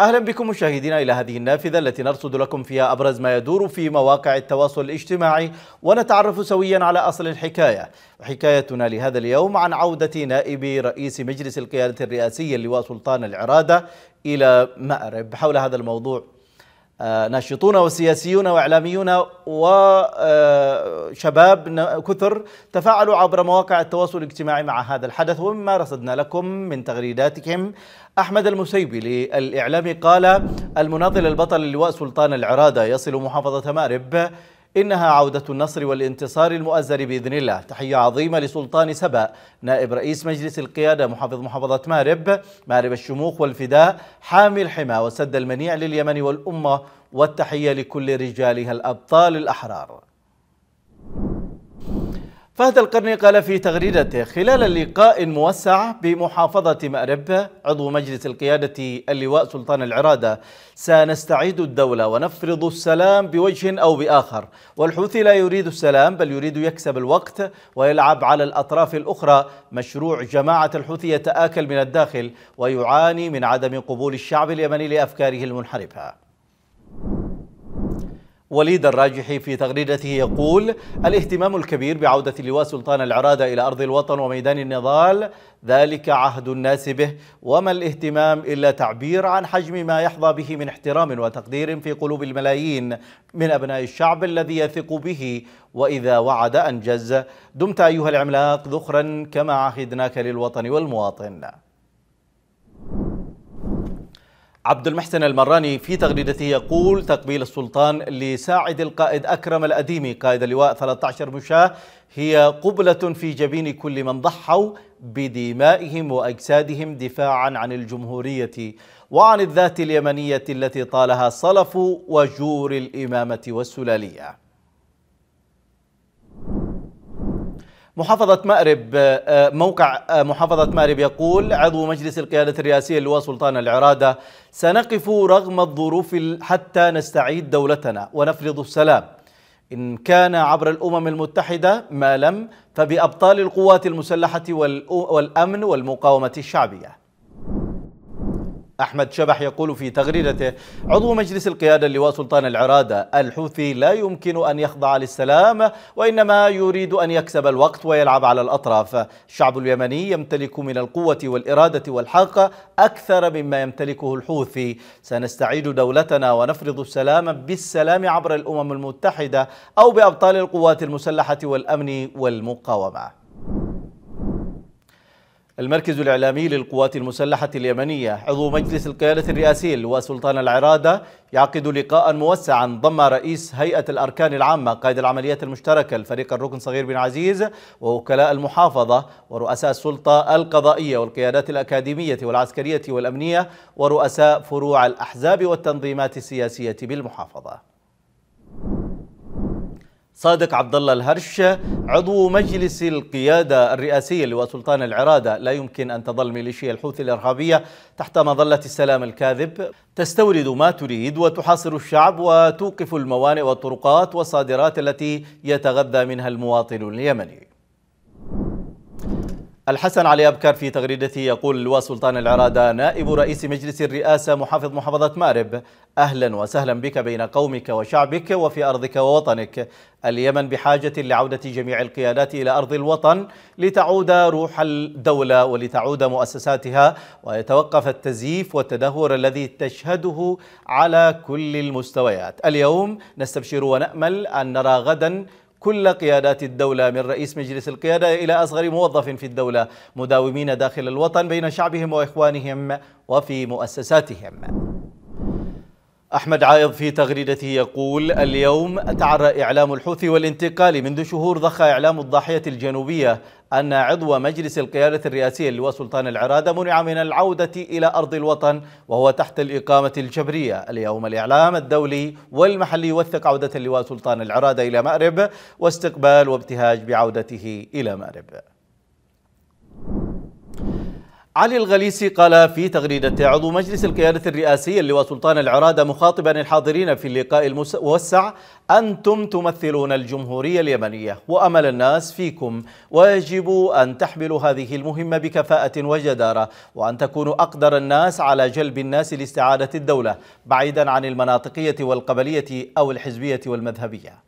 أهلا بكم مشاهدينا إلى هذه النافذة التي نرصد لكم فيها أبرز ما يدور في مواقع التواصل الاجتماعي ونتعرف سويا على أصل الحكاية حكايتنا لهذا اليوم عن عودة نائب رئيس مجلس القيادة الرئاسي اللواء سلطان العرادة إلى مأرب حول هذا الموضوع آه، ناشطون وسياسيون واعلاميون وشباب آه، كثر تفاعلوا عبر مواقع التواصل الاجتماعي مع هذا الحدث ومما رصدنا لكم من تغريداتهم احمد المسيبي للاعلام قال المناضل البطل اللواء سلطان العراده يصل محافظه مارب إنها عودة النصر والانتصار المؤزر بإذن الله تحية عظيمة لسلطان سبأ نائب رئيس مجلس القيادة محافظ محافظة مارب مارب الشموخ والفداء حامي الحمى وسد المنيع لليمن والأمة والتحية لكل رجالها الأبطال الأحرار فهد القرني قال في تغريدته خلال لقاء موسع بمحافظة مأرب عضو مجلس القيادة اللواء سلطان العرادة سنستعيد الدولة ونفرض السلام بوجه أو بآخر والحوثي لا يريد السلام بل يريد يكسب الوقت ويلعب على الأطراف الأخرى مشروع جماعة الحوثي يتآكل من الداخل ويعاني من عدم قبول الشعب اليمني لأفكاره المنحرفة وليد الراجحي في تغريدته يقول الاهتمام الكبير بعودة اللواء سلطان العرادة إلى أرض الوطن وميدان النضال ذلك عهد الناس به وما الاهتمام إلا تعبير عن حجم ما يحظى به من احترام وتقدير في قلوب الملايين من أبناء الشعب الذي يثق به وإذا وعد أنجز دمت أيها العملاق ذخرا كما عهدناك للوطن والمواطن عبد المحسن المراني في تغريدته يقول تقبيل السلطان لساعد القائد أكرم الأديمي قائد اللواء 13 مشاة هي قبلة في جبين كل من ضحوا بدمائهم وأجسادهم دفاعا عن الجمهورية وعن الذات اليمنية التي طالها صلف وجور الإمامة والسلالية محافظة مأرب آه، آه، موقع آه، محافظة مأرب يقول عضو مجلس القيادة الرئاسية اللواء سلطان العرادة سنقف رغم الظروف حتى نستعيد دولتنا ونفرض السلام إن كان عبر الأمم المتحدة ما لم فبأبطال القوات المسلحة والأمن والمقاومة الشعبية أحمد شبح يقول في تغريدته عضو مجلس القيادة اللواء سلطان العرادة الحوثي لا يمكن أن يخضع للسلام وإنما يريد أن يكسب الوقت ويلعب على الأطراف الشعب اليمني يمتلك من القوة والإرادة والحق أكثر مما يمتلكه الحوثي سنستعيد دولتنا ونفرض السلام بالسلام عبر الأمم المتحدة أو بأبطال القوات المسلحة والأمن والمقاومة المركز الإعلامي للقوات المسلحة اليمنية عضو مجلس القيادة الرئاسي اللواء سلطان العرادة يعقد لقاء موسعا ضم رئيس هيئة الأركان العامة قائد العمليات المشتركة الفريق الركن صغير بن عزيز ووكلاء المحافظة ورؤساء السلطة القضائية والقيادات الأكاديمية والعسكرية والأمنية ورؤساء فروع الأحزاب والتنظيمات السياسية بالمحافظة صادق عبد الله الهرش عضو مجلس القيادة الرئاسية لواء سلطان العرادة لا يمكن أن تظل ميليشيا الحوثي الإرهابية تحت مظلة السلام الكاذب تستورد ما تريد وتحاصر الشعب وتوقف الموانئ والطرقات والصادرات التي يتغذى منها المواطن اليمني الحسن علي أبكر في تغريدته يقول لواء سلطان العرادة نائب رئيس مجلس الرئاسة محافظ محافظة مأرب أهلا وسهلا بك بين قومك وشعبك وفي أرضك ووطنك اليمن بحاجة لعودة جميع القيادات إلى أرض الوطن لتعود روح الدولة ولتعود مؤسساتها ويتوقف التزييف والتدهور الذي تشهده على كل المستويات اليوم نستبشر ونأمل أن نرى غدا كل قيادات الدولة من رئيس مجلس القيادة إلى أصغر موظف في الدولة مداومين داخل الوطن بين شعبهم وإخوانهم وفي مؤسساتهم أحمد عائض في تغريدته يقول اليوم تعرى إعلام الحوثي والانتقال منذ شهور ضخ إعلام الضاحية الجنوبية أن عضو مجلس القيادة الرئاسية اللواء سلطان العرادة منع من العودة إلى أرض الوطن وهو تحت الإقامة الجبرية اليوم الإعلام الدولي والمحلي يوثق عودة اللواء سلطان العرادة إلى مأرب واستقبال وابتهاج بعودته إلى مأرب علي الغليسي قال في تغريدته عضو مجلس القيادة الرئاسي اللواء سلطان العرادة مخاطبا الحاضرين في اللقاء الموسع أنتم تمثلون الجمهورية اليمنية وأمل الناس فيكم ويجب أن تحملوا هذه المهمة بكفاءة وجدارة وأن تكونوا أقدر الناس على جلب الناس لاستعادة الدولة بعيدا عن المناطقية والقبلية أو الحزبية والمذهبية